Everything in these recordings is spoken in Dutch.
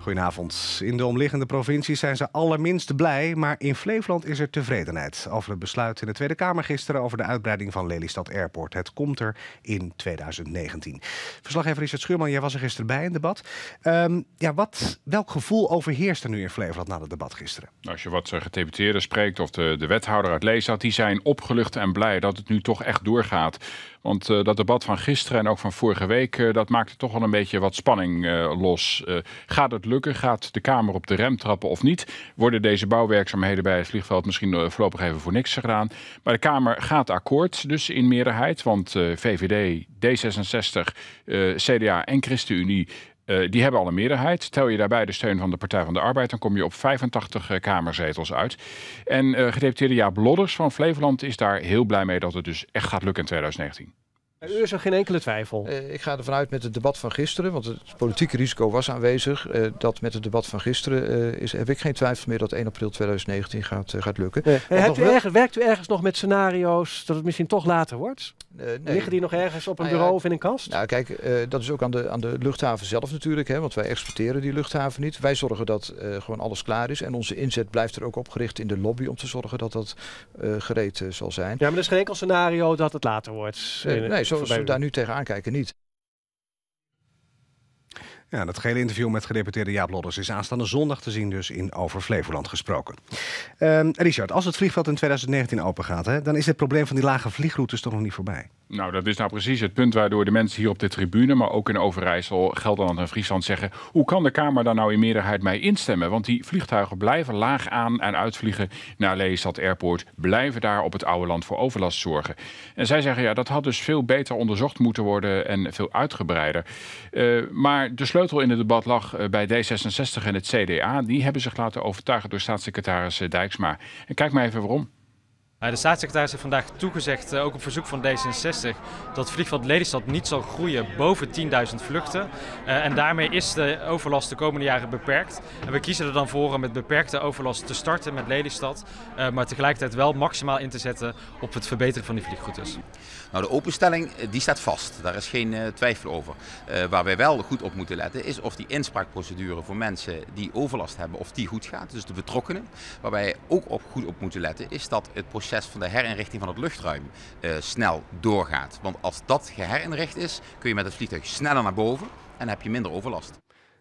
Goedenavond. In de omliggende provincies zijn ze allerminst blij, maar in Flevoland is er tevredenheid over het besluit in de Tweede Kamer gisteren over de uitbreiding van Lelystad Airport. Het komt er in 2019. Verslaggever Richard Schuurman, jij was er gisteren bij in het debat. Ehm, ja, wat, welk gevoel overheerst er nu in Flevoland na het debat gisteren? Als je wat eh, gedeputeerden spreekt of de, de wethouder uit Lelystad, die zijn opgelucht en blij dat het nu toch echt doorgaat. Want eh, dat debat van gisteren en ook van vorige week, eh, dat maakte toch wel een beetje wat spanning eh, los. gaat het lukken? Gaat de Kamer op de rem trappen of niet? Worden deze bouwwerkzaamheden bij het vliegveld misschien voorlopig even voor niks gedaan? Maar de Kamer gaat akkoord, dus in meerderheid. Want VVD, D66, CDA en ChristenUnie eh, die hebben al een meerderheid. Tel je daarbij de steun van de Partij van de Arbeid, dan kom je op 85 eh, Kamerzetels uit. En uh, gedeputeerde Jaap Lodders van Flevoland is daar heel blij mee dat het dus echt gaat lukken in 2019. U is er geen enkele twijfel. ik ga ervan uit met het debat van gisteren, want het politieke risico was aanwezig. dat met het debat van gisteren is, heb ik geen twijfel meer dat 1 april 2019 gaat, gaat lukken. Nee. werkt u ergens nog met scenario's dat het misschien toch later wordt? Eh, Liggen die nog ergens op een nou bureau of in een kast? Nou, kijk, eh, dat is ook aan de, aan de luchthaven zelf natuurlijk, hè, want wij exporteren die luchthaven niet. Wij zorgen dat eh, gewoon alles klaar is. En onze inzet blijft er ook op gericht in de lobby om te zorgen dat dat gereed zal zijn. Ja, maar er is geen enkel scenario dat het later wordt. nee, zoals we daar nu tegenaan kijken, niet. Ja, dat gehele interview met gedeputeerde Jaap Lodders is aanstaande zondag te zien, dus in Over Flevoland gesproken. Ehm, Richard, als het vliegveld in 2019 open gaat, hè, dan is het probleem van die lage vliegroutes toch nog niet voorbij? Nou, dat is nou precies het punt waardoor de mensen hier op de tribune, maar ook in Overijssel, Gelderland en Friesland zeggen: hoe kan de Kamer daar nou in meerderheid mee instemmen? Want die vliegtuigen blijven laag aan en uitvliegen naar Lelystad Airport, blijven daar op het oude land voor overlast zorgen. En zij zeggen: ja, dat had dus veel beter onderzocht moeten worden en veel uitgebreider. Eh, maar de sleutel in het debat lag eh, bij D66 en het CDA. Die hebben zich laten overtuigen door staatssecretaris eh, Dijksma. En kijk maar even waarom. Eh, de staatssecretaris heeft vandaag toegezegd, eh, ook op verzoek van D66, dat vliegveld Lelystad niet zal groeien boven 10.000 vluchten. Eh, en daarmee is de overlast de komende jaren beperkt. En we kiezen er dan voor om met beperkte overlast te starten met Lelystad, maar tegelijkertijd wel maximaal in te zetten op het verbeteren van die vliegroutes. Nou, de openstelling die staat vast, daar is geen twijfel over. Waar wij wel goed op moeten letten is of die inspraakprocedure voor mensen die overlast hebben, of die goed gaat. Dus de betrokkenen. Waar wij ook op goed op moeten letten is dat het proces proces van de herinrichting van het luchtruim eh, snel doorgaat. Want als dat geherinricht is, kun je met het vliegtuig sneller naar boven en heb je minder overlast.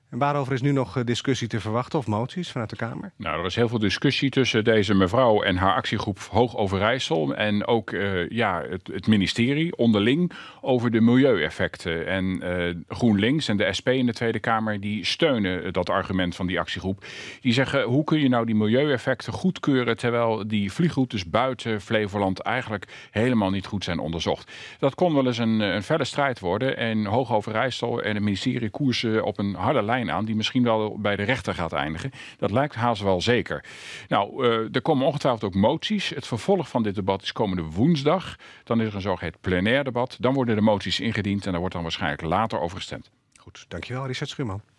En waarover is nu nog eh, discussie te verwachten of moties vanuit de Kamer? Nou, er is heel veel discussie tussen deze mevrouw en haar actiegroep Hoog Overijssel. En ook eh, ja, het, het, ministerie onderling over de milieueffecten. En eh, GroenLinks en de SP in de Tweede Kamer die steunen dat argument van die actiegroep. Die zeggen hoe kun je nou die milieueffecten goedkeuren terwijl die vliegroutes buiten Flevoland eigenlijk helemaal niet goed zijn onderzocht. Dat kon wel eens een, een felle strijd worden. En Hoog Overijssel en het ministerie koersen op een harde lijn aan die misschien wel bij de rechter gaat eindigen. Dat lijkt haast wel zeker. Nou, eh, er komen ongetwijfeld ook moties. Het vervolg van dit debat is komende woensdag. Dan is er een zogeheten plenair debat. Dan worden de moties ingediend en daar wordt dan waarschijnlijk later over gestemd. Goed, dankjewel Richard Schuurman.